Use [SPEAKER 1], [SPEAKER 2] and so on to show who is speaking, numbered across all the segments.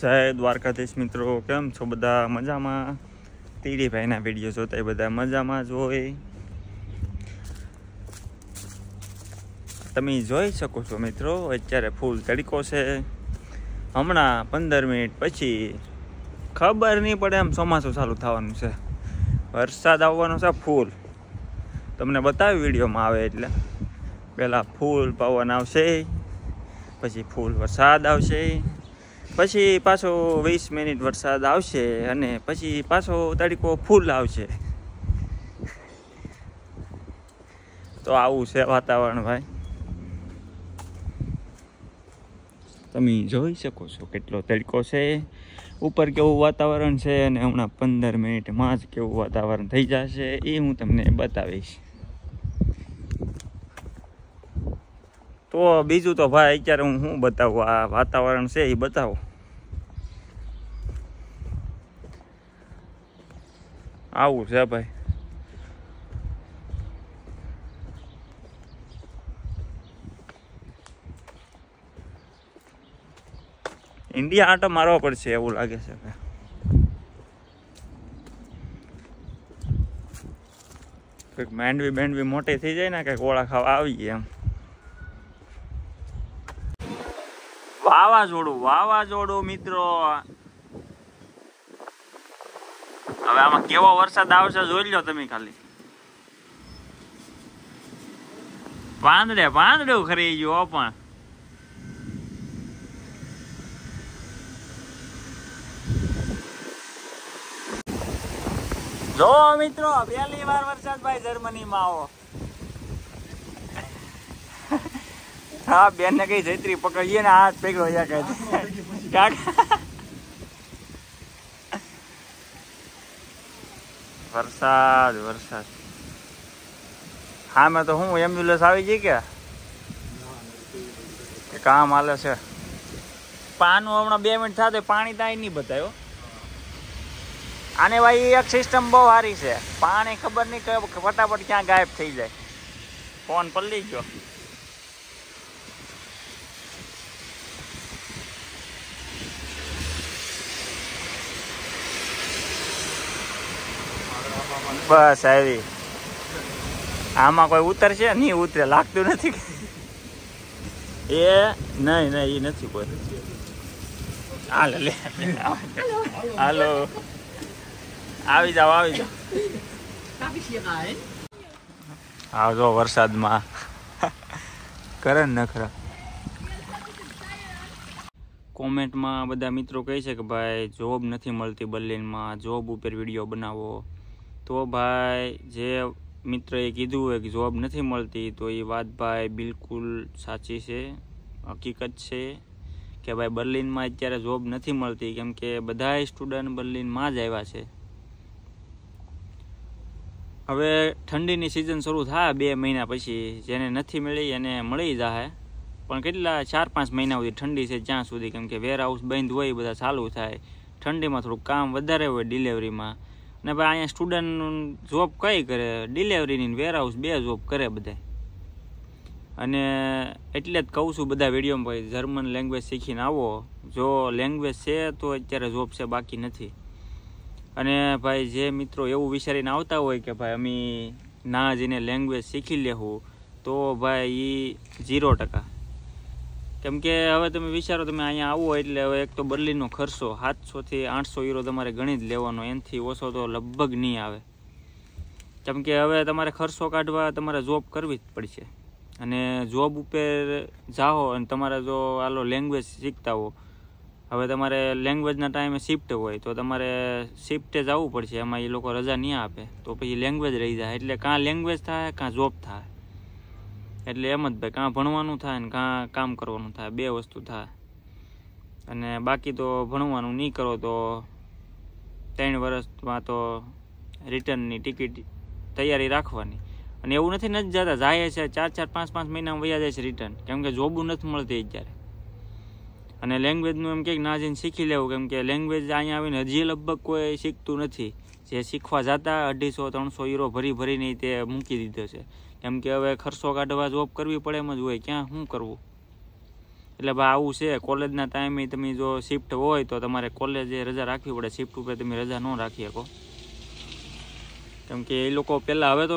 [SPEAKER 1] જય દ્વારકાધીશ મિત્રો કેમ છો બધા મજામાં તીડીભાઈના વિડીયો જોતા એ બધા મજામાં જ હોય તમે જોઈ શકો છો મિત્રો અત્યારે ફૂલ તડકો છે હમણાં પંદર મિનિટ પછી ખબર નહીં પડે એમ ચોમાસું ચાલુ થવાનું છે વરસાદ આવવાનો છે ફૂલ તમને બતાવી વિડીયોમાં આવે એટલે પહેલાં ફૂલ પવન આવશે પછી ફૂલ વરસાદ આવશે પછી પાછો વીસ મિનિટ વરસાદ આવશે અને પછી પાછો તડકો ફૂલ આવશે તો આવું છે વાતાવરણ ભાઈ તમે જોઈ શકો છો કેટલો તડકો છે ઉપર કેવું વાતાવરણ છે અને હમણાં પંદર મિનિટમાં જ કેવું વાતાવરણ થઈ જશે એ હું તમને બતાવીશ તો બીજું તો ભાઈ અત્યારે હું શું બતાવું આ વાતાવરણ છે એ બતાવો આવું છે ભાઈ ઇન્ડિયા આટો મારવા પડશે એવું લાગે છે ભાઈ કંઈક માંડવી બેન્ડવી મોટી થઈ જાય ને કંઈક ઓળા ખાવા આવી એમ વાવાઝોડું વાવાઝોડું મિત્રો હવે આમાં કેવો વરસાદ આવશે જોઈ લો તમે ખાલી પાંદડે પાંદડું ખરી ગયું પણ જો મિત્રો પહેલી વાર વરસાદ ભાઈ જર્મની માં આવો હા બેન ને કઈ જૈત્રી પકડીએ ને હાથ પકડો યા કહે વરસાદ વરસાદ હા મેં તો હું એમ્બ્યુલન્સ આવી ગઈ કે કામ હાલે છે પાનું હમણાં બે મિનિટ થાય પાણી ત્યાં નહીં બતાવ્યો આને ભાઈ એક સિસ્ટમ બહુ સારી છે પાણી ખબર નહીં કે ફટાફટ ક્યાં ગાયબ થઈ જાય ફોન પલ્લી ગયો બસ આવી આમાં કોઈ ઉતરશે નહીં ઉતરે લાગતું નથી એ નહી નહી એ નથી કોઈ હાલો લે હાલો આવી જાઓ આવી જાઓ હા જો વરસાદમાં કરે નખરા કોમેન્ટમાં બધા મિત્રો કહે છે કે ભાઈ જોબ નથી મળતી બર્લિનમાં જોબ ઉપર વિડીયો બનાવો તો ભાઈ જે મિત્રએ કીધું હોય કે જોબ નથી મળતી તો એ વાત ભાઈ બિલકુલ સાચી છે હકીકત છે કે ભાઈ બર્લિનમાં અત્યારે જોબ નથી મળતી કેમ કે બધા સ્ટુડન્ટ બર્લિનમાં જ આવ્યા છે હવે ઠંડીની સિઝન શરૂ થાય બે મહિના પછી જેને નથી મળી એને મળી જાય પણ કેટલા ચાર પાંચ મહિના સુધી ઠંડી છે જ્યાં સુધી કેમ કે વેરહાઉસ બંધ હોય બધા ચાલુ થાય ઠંડીમાં થોડુંક કામ વધારે હોય ડિલિવરીમાં ને ભાઈ અહીંયા સ્ટુડન્ટ જોબ કઈ કરે ડિલેવરીની વેરહાઉસ બે જોબ કરે બધા અને એટલે જ કહું છું બધા વિડીયોમાં ભાઈ જર્મન લેંગ્વેજ શીખીને આવો જો લેંગ્વેજ છે તો અત્યારે જોબ છે બાકી નથી અને ભાઈ જે મિત્રો એવું વિચારીને આવતા હોય કે ભાઈ અમે ના જઈને લેંગ્વેજ શીખી લેવું તો ભાઈ એ ઝીરો ટકા કેમ કે હવે તમે વિચારો તમે અહીંયા આવો એટલે હવે એક તો બર્લીનો ખર્ચો સાતસોથી આઠસો યુરો તમારે ગણી જ લેવાનો એનથી ઓછો તો લગભગ નહીં આવે કેમ કે હવે તમારે ખર્ચો કાઢવા તમારે જોબ કરવી જ પડશે અને જોબ ઉપર જાઓ અને તમારે જો આલો લેંગ્વેજ શીખતા હો હવે તમારે લેંગ્વેજના ટાઈમે શિફ્ટ હોય તો તમારે શિફ્ટે જવું પડશે એમાં એ લોકો રજા નહીં આપે તો પછી લેંગ્વેજ રહી જાય એટલે કાં લેંગ્વેજ થાય કાં જોબ થાય એટલે એમ જ ભાઈ કાં ભણવાનું થાય ને કાં કામ કરવાનું થાય બે વસ્તુ થાય અને બાકી તો ભણવાનું નહીં કરો તો ત્રણ વર્ષમાં તો રિટર્નની ટિકિટ તૈયારી રાખવાની અને એવું નથી નથી જતા જાય છે ચાર ચાર પાંચ પાંચ મહિનામાં વયા જાય છે રિટર્ન કેમ કે જોબું નથી મળતી અત્યારે અને લેંગ્વેજનું એમ કંઈક ના જઈને શીખી લેવું કેમ કે લેંગ્વેજ અહીંયા આવીને હજી લગભગ કોઈ શીખતું નથી જે શીખવા જતા અઢીસો ત્રણસો યુરો ભરી ભરીને તે મૂકી દીધો છે કેમ કે હવે ખર્ચો કાઢવા જોબ કરવી પડે એમ જ હોય ક્યાં શું કરવું એટલે ભાઈ આવું છે કોલેજના ટાઈમે તમે જો શિફ્ટ હોય તો તમારે કોલેજે રજા રાખવી પડે શિફ્ટ ઉપર તમે રજા ન રાખી શકો કેમ કે એ લોકો પહેલાં હવે તો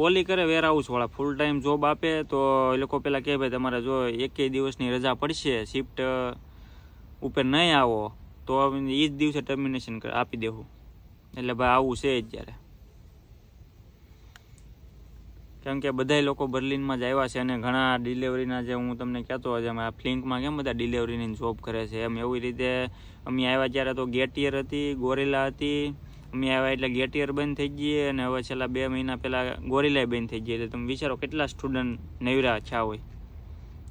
[SPEAKER 1] બોલી કરે વેરહાઉસવાળા ફૂલ ટાઈમ જોબ આપે તો એ લોકો પહેલાં કહે ભાઈ તમારે જો એકેય દિવસની રજા પડશે શિફ્ટ ઉપર નહીં આવો તો એ જ દિવસે ટર્મિનેશન આપી દેવું એટલે ભાઈ આવું છે જ અત્યારે કેમ કે બધા લોકો બર્લિનમાં જ આવ્યા છે અને ઘણા ડિલિવરીના જે હું તમને કહેતો હતો એમ આ ફ્લિંકમાં કેમ બધા ડિલિવરીની જોબ કરે છે એમ એવી રીતે અમે આવ્યા ત્યારે તો ગેટિયર હતી ગોરેલા હતી અમે આવ્યા એટલે ગેટિયર બંધ થઈ ગઈ અને હવે છેલ્લા બે મહિના પહેલાં ગોરેલાય બંધ થઈ ગઈ એટલે તમે વિચારો કેટલા સ્ટુડન્ટ નવરા છા હોય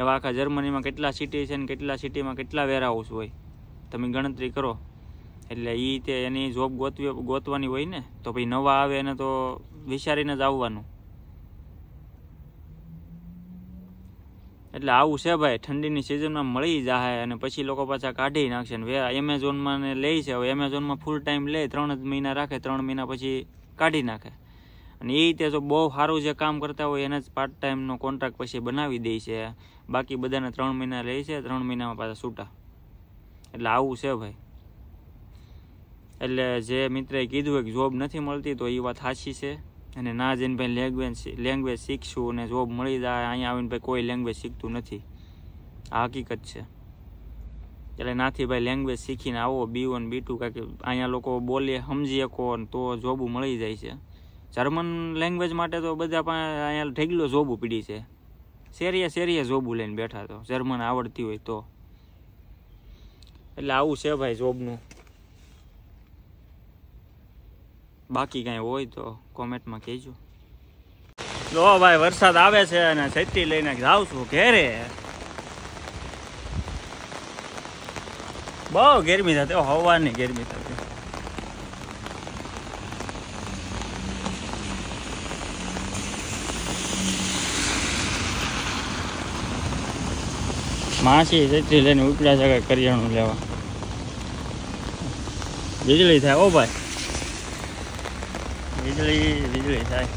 [SPEAKER 1] એવા આખા જર્મનીમાં કેટલા સિટી છે અને કેટલા સિટીમાં કેટલા વેરહાઉસ હોય તમે ગણતરી કરો એટલે એ તે એની જોબ ગોતવી ગોતવાની હોય ને તો પછી નવા આવે એને તો વિચારીને જ આવવાનું એટલે આવું છે ભાઈ ઠંડીની સિઝનમાં મળી જાય અને પછી લોકો પાછા કાઢી નાખશે ને એમેઝોનમાં લે છે હવે એમેઝોનમાં ફૂલ ટાઈમ લે ત્રણ જ મહિના રાખે ત્રણ મહિના પછી કાઢી નાખે અને એ રીતે જો બહુ સારું જે કામ કરતા હોય એને જ પાર્ટ ટાઈમનો કોન્ટ્રાક્ટ પછી બનાવી દે છે બાકી બધાને ત્રણ મહિના લે છે ત્રણ મહિનામાં પાછા છૂટા એટલે આવું છે ભાઈ એટલે જે મિત્રે કીધું કે જોબ નથી મળતી તો એ વાત સાચી છે અને ના જઈને ભાઈ લેંગ્વેજ લેંગ્વેજ શીખશું અને જોબ મળી જાય અહીંયા આવીને ભાઈ કોઈ લેંગ્વેજ શીખતું નથી આ હકીકત છે એટલે નાથી ભાઈ લેંગ્વેજ શીખીને આવો બી વન બી ટુ કારણ અહીંયા લોકો બોલે સમજી શકો તો જોબ મળી જાય છે જર્મન લેંગ્વેજ માટે તો બધા પણ અહીંયા ઢેગલો જોબું પીડી છે શેરીએ શેરીએ જોબું લઈને બેઠા તો જર્મન આવડતી હોય તો એટલે આવું છે ભાઈ જોબનું બાકી કઈ હોય તો કોમેન્ટમાં કહેજો જો ભાઈ વરસાદ આવે છે અને છેટી લઈને જાઉં છું ઘેરે બહુ ગરમી થતી હવાની ગરમી થતી માસી છેટી લઈને ઉપડ્યા છે કરિયાણું લેવા વીજળી થાય ઓ ભાઈ વીજળી વીજળી થાય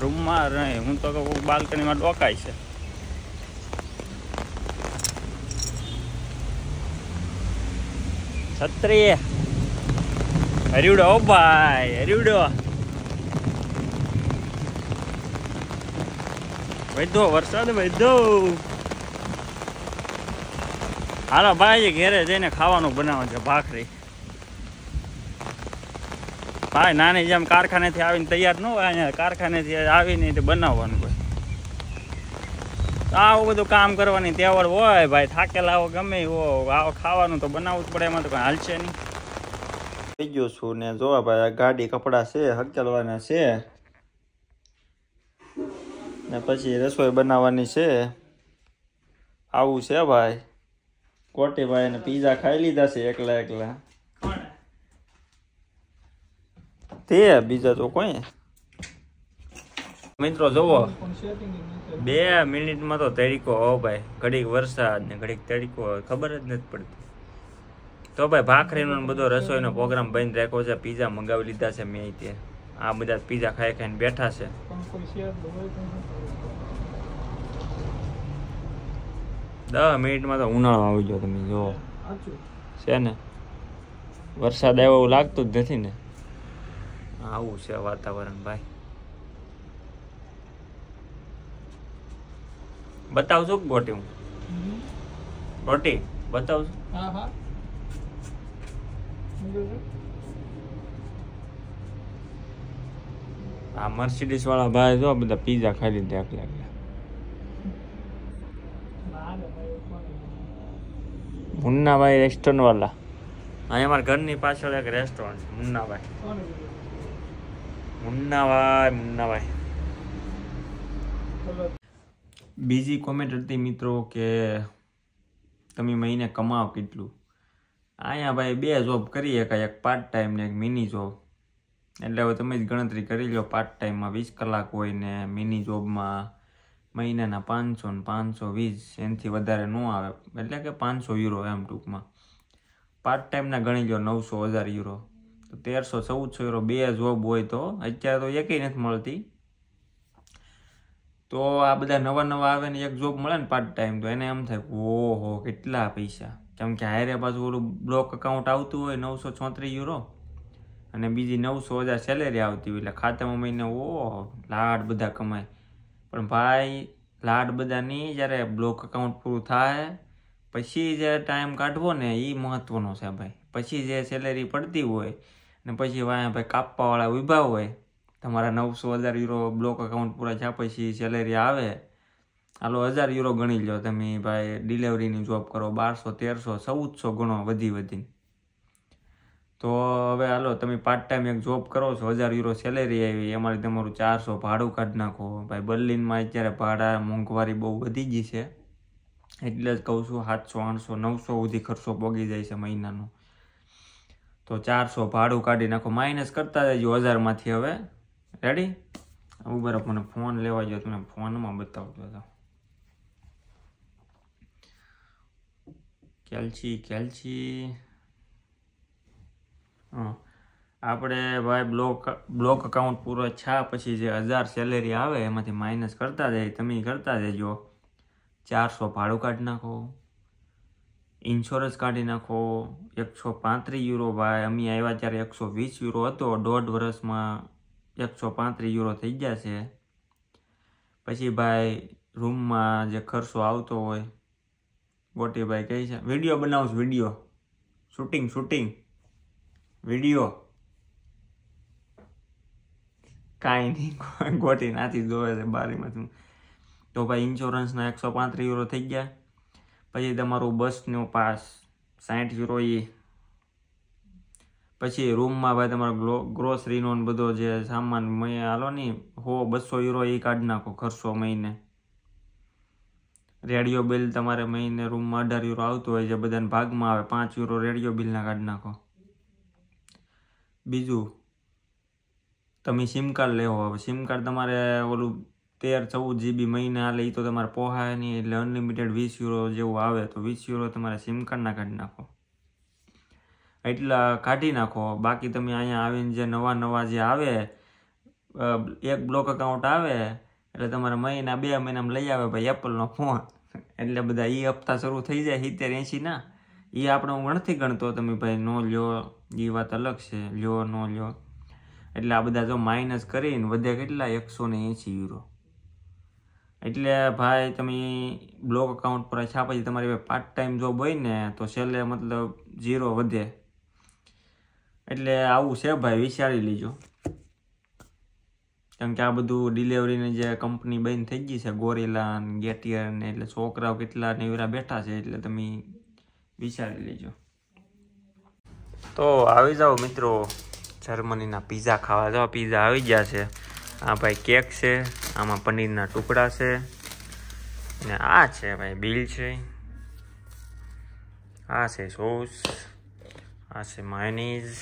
[SPEAKER 1] રૂમમાં નહીં હું તો કહું બાલ્કનીમાં ડોકાય છે છત્રી હરીવડો ઓ ભાઈ હરીવડો વધો વરસાદ વધો હાલો ભાઈ ઘેરે જઈને ખાવાનું બનાવે છે ભાખરી ભાઈ નાની જેમ કારખાનેથી આવીને તૈયાર ન હોય અહીંયા કારખાનેથી આવીને તે બનાવવાનું કોઈ આવું બધું કામ કરવાની તહેવાર હોય ભાઈ થાકેલા આવો ગમે હો આવો ખાવાનું તો બનાવવું જ પડે એમાં તો કંઈ હાલશે નહીં થઈ ગયો છું ને જો ભાઈ ગાડી કપડાં છે હકેલવાના છે ને પછી રસોઈ બનાવવાની છે આવું છે ભાઈ કોટી ભાઈ ને પીઝા ખાઈ લીધા છે એકલા એકલા તે બીજા તો કોઈ મિત્રો જુઓ બે મિનિટમાં તો તરીકો હો ભાઈ ઘડીક વરસાદ ને ઘડીક તરીકો ખબર જ નથી પડતી તો ભાઈ ભાખરીનો બધો રસોઈનો પ્રોગ્રામ બંધ રાખ્યો છે પીઝા મંગાવી લીધા છે મેં તે આ બધા પીઝા ખાઈ ખાઈને બેઠા છે દસ મિનિટમાં તો ઉનાળો આવી ગયો તમે જુઓ છે ને વરસાદ આવ્યો એવું લાગતું જ નથી ને આવું છે વાતાવરણ ભાઈ બતાવજો ગોટી હું ગોટી બતાવજો આ મર્સિડીસ વાળા ભાઈ જો બધા પીઝા ખાઈ લીધા એકલા મુન્નાભાઈ રેસ્ટોરન્ટ વાળા અહીંયા અમારા ઘરની પાછળ એક રેસ્ટોરન્ટ છે મુન્નાભાઈ મુન્નાભાઈ મુન્નાભાઈ બીજી કોમેન્ટ હતી મિત્રો કે તમે મહિને કમાવ કેટલું અહીંયા ભાઈ બે જોબ કરી શકાય એક પાર્ટ ટાઈમ ને એક મિની જોબ એટલે હવે તમે જ ગણતરી કરી લો પાર્ટ ટાઈમમાં વીસ કલાક હોય ને મિની જોબમાં મહિનાના પાંચસો ને પાંચસો વીસ એનાથી વધારે ન આવે એટલે કે પાંચસો યુરો એમ ટૂંકમાં પાર્ટ ટાઈમના ગણી લો નવસો હજાર યુરો તો તેરસો ચૌદસો એરો બે જોબ હોય તો અત્યારે તો એકેય નથી મળતી તો આ બધા નવા નવા આવે ને એક જોબ મળે ને પાર્ટ ટાઈમ તો એને એમ થાય ઓહો કેટલા પૈસા કેમ કે હારે પાછું ઓલું બ્લોક અકાઉન્ટ આવતું હોય નવસો છોત્રીસ યુરો અને બીજી નવસો હજાર સેલેરી આવતી હોય એટલે ખાતામાં મહિને ઓહો લાડ બધા કમાય પણ ભાઈ લાડ બધા નહીં જ્યારે બ્લોક અકાઉન્ટ પૂરું થાય પછી જે ટાઈમ કાઢવો ને એ મહત્ત્વનો છે ભાઈ પછી જે સેલેરી પડતી હોય ને પછી વાયા ભાઈ કાપવાવાળા ઊભા હોય તમારા નવસો હજાર યુરો બ્લોક અકાઉન્ટ પૂરા થયા પછી સેલેરી આવે હાલો હજાર યુરો ગણી લો તમે ભાઈ ડિલેવરીની જોબ કરો બારસો તેરસો ચૌદસો ગણો વધી વધીને તો હવે હાલો તમે પાર્ટ ટાઈમ એક જોબ કરો છો હજાર યુરો સેલેરી આવી એમાંથી તમારું ચારસો ભાડું કાઢી નાખો ભાઈ બર્લિનમાં અત્યારે ભાડા મોંઘવારી બહુ વધી ગઈ છે એટલે જ કહું છું સાતસો આઠસો નવસો સુધી ખર્ચો પગી જાય છે મહિનાનો તો ચારસો ભાડું કાઢી નાખો માઇનસ કરતા જજો હજારમાંથી હવે રેડી ઉબર મને ફોન લેવા જો તમને ફોનમાં બતાવજો તો કેલ્સી કેલ્સી હા આપણે ભાઈ બ્લોક બ્લોક અકાઉન્ટ પૂરો છા પછી જે હજાર સેલેરી આવે એમાંથી માઇનસ કરતા જાય તમે કરતા જજો ચારસો ભાડું કાઢી નાખો ઇન્સ્યોરન્સ કાઢી નાખો એકસો પાંત્રીસ યુરો ભાઈ અમે આવ્યા ત્યારે એકસો વીસ યુરો હતો દોઢ વર્ષમાં એકસો પાંત્રીસ યુરો થઈ ગયા છે પછી ભાઈ રૂમમાં જે ખર્ચો આવતો હોય ગોટીભાઈ કહે છે વિડીયો બનાવું વિડીયો શૂટિંગ શૂટિંગ વિડીયો કાંઈ નહીં ગોટી નાથી જોવે છે બારીમાંથી તો ભાઈ ઇન્સ્યોરન્સના એકસો પાંત્રીસ યુરો થઈ ગયા પછી તમારું બસનો પાસ સાઠ યુરો એ પછી રૂમમાં ભાઈ તમારો ગ્રોસરીનો બધો જે સામાન હાલો ને હો બસો યુરો એ કાઢી નાખો ખર્ચો મહિને રેડિયો બિલ તમારે મહિને રૂમમાં અઢાર યુરો આવતું હોય જે બધાને ભાગમાં આવે પાંચ યુરો રેડિયો બિલના કાઢી નાખો બીજું તમે સિમ કાર્ડ લેવો હવે સિમ કાર્ડ તમારે ઓલું તેર ચૌદ જીબી મહિના હાલે એ તો તમારે પોહાય નહીં એટલે અનલિમિટેડ વીસ યુરો જેવું આવે તો વીસ યુરો તમારે સિમ કાર્ડના કાઢી નાખો એટલા કાઢી નાખો બાકી તમે અહીંયા આવીને જે નવા નવા જે આવે એક બ્લોક અકાઉન્ટ આવે એટલે તમારે મહિના બે મહિનામાં લઈ આવે ભાઈ એપલનો ફોન એટલે બધા એ હપ્તા શરૂ થઈ જાય સિત્તેર એંશીના એ આપણે હું નથી ગણતો તમે ભાઈ નો લ્યો એ વાત અલગ છે લ્યો નો લ્યો એટલે આ બધા જો માઇનસ કરીને વધે કેટલા એકસો ને એંશી યુરો એટલે ભાઈ તમે બ્લોક અકાઉન્ટ પર છાપ પછી તમારી પાર્ટ ટાઈમ જોબ હોય ને તો છેલ્લે મતલબ ઝીરો વધે એટલે આવું છે ભાઈ વિચારી લીજો કેમ કે આ બધું ડિલિવરીની જે કંપની બંધ થઈ ગઈ છે ગોરેલા ને ગેટિયર ને એટલે છોકરાઓ કેટલા ને એવરા બેઠા છે એટલે તમે વિચારી લેજો તો આવી જાઓ મિત્રો જર્મનીના પીઝા ખાવા જાઓ પીઝા આવી ગયા છે આ ભાઈ કેક છે આમાં પનીરના ટુકડા છે ને આ છે ભાઈ બિલ છે આ છે સોસ આ છે માયોનીઝ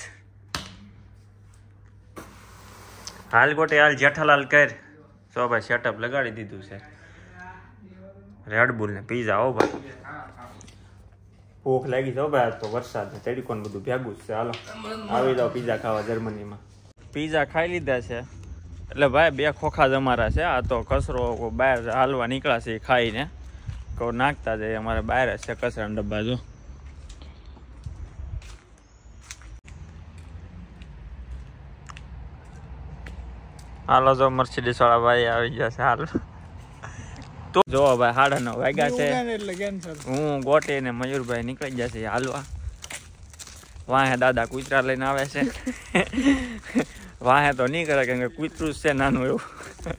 [SPEAKER 1] હાલ ગોટે હાલ જેઠાલાલ કર તો ભાઈ સેટઅપ લગાડી દીધું છે રેડબુલ ને પીઝા હો ભાઈ ભૂખ લાગી જાવ ભાઈ તો વરસાદ તડકો ને બધું ભેગું જ છે હાલો આવી જાઓ પીઝા ખાવા જર્મનીમાં પીઝા ખાઈ લીધા છે એટલે ભાઈ બે ખોખા જ છે આ તો કચરો બહાર હાલવા નીકળ્યા છે ખાઈને કહું નાખતા જઈએ અમારે બહાર છે કચરાના ડબ્બા જો હાલો જો મર્સિડીસ વાળા ભાઈ આવી ગયા છે હાલ તો જો ભાઈ હાડા નો વાગ્યા છે હું ગોટે ને મયુરભાઈ નીકળી ગયા છે હાલવા વાહે દાદા કુતરા લઈને આવે છે વાહે તો નહીં કરે કેમ કે કૂતરું છે નાનું એવું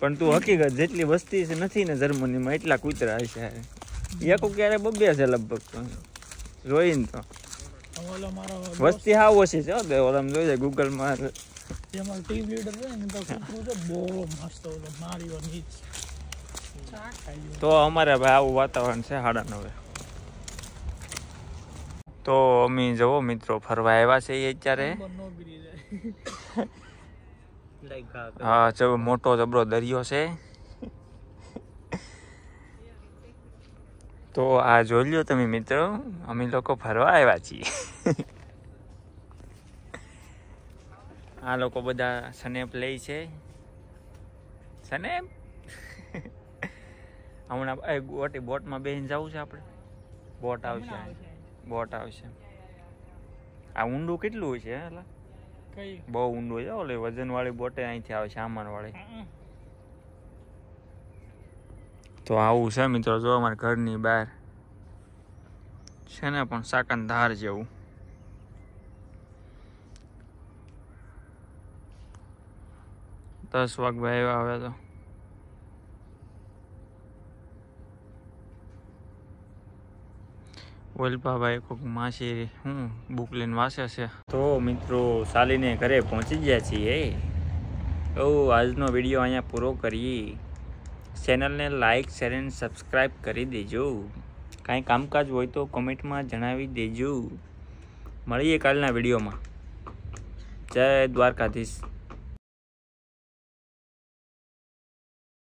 [SPEAKER 1] પણ તું હકીકત જેટલી વસ્તી છે નથી ને જર્મનીમાં એટલા કૂતરા હશે એક ક્યારે બબે છે લગભગ તો જોઈને તો વસ્તી હાવ ઓછી છે બે ઓલમ જોઈ જાય ગૂગલમાં એમાં તો તો અમારે ભાઈ આવું વાતાવરણ છે સાડા નવે તો અમે જવો મિત્રો ફરવા આવ્યા છે એ અત્યારે હા જો મોટો જબરો દરિયો છે તો આ જોઈ લો તમે મિત્રો અમે લોકો ફરવા આવ્યા છીએ આ લોકો બધા સ્નેપ લે છે સનેપ હમણાં બોટમાં બેહીને જવું છે આપણે બોટ આવશે બોટ આવશે આ ઊંડું કેટલું હોય છે એટલે બહુ ઊંડું છે ઓલે વજન વાળી બોટે અહીંથી આવે છે સામાન વાળી તો આવું છે મિત્રો જો અમારા ઘરની બહાર છે ને પણ સાકન ધાર જેવું દસ વાગ ભાઈ આવ્યા તો વલ્પાભાઈ કોક માસી હું બુક લઈને વાસે છે તો મિત્રો સાલીને ઘરે પહોંચી ગયા છીએ ઓ આજનો વિડીયો અહીંયા પૂરો કરીએ ચેનલને લાઇક શેર એન્ડ સબસ્ક્રાઈબ કરી દેજો કાંઈ કામકાજ હોય તો કોમેન્ટમાં જણાવી દેજો મળીએ કાલના વિડીયોમાં જય દ્વારકાધીશ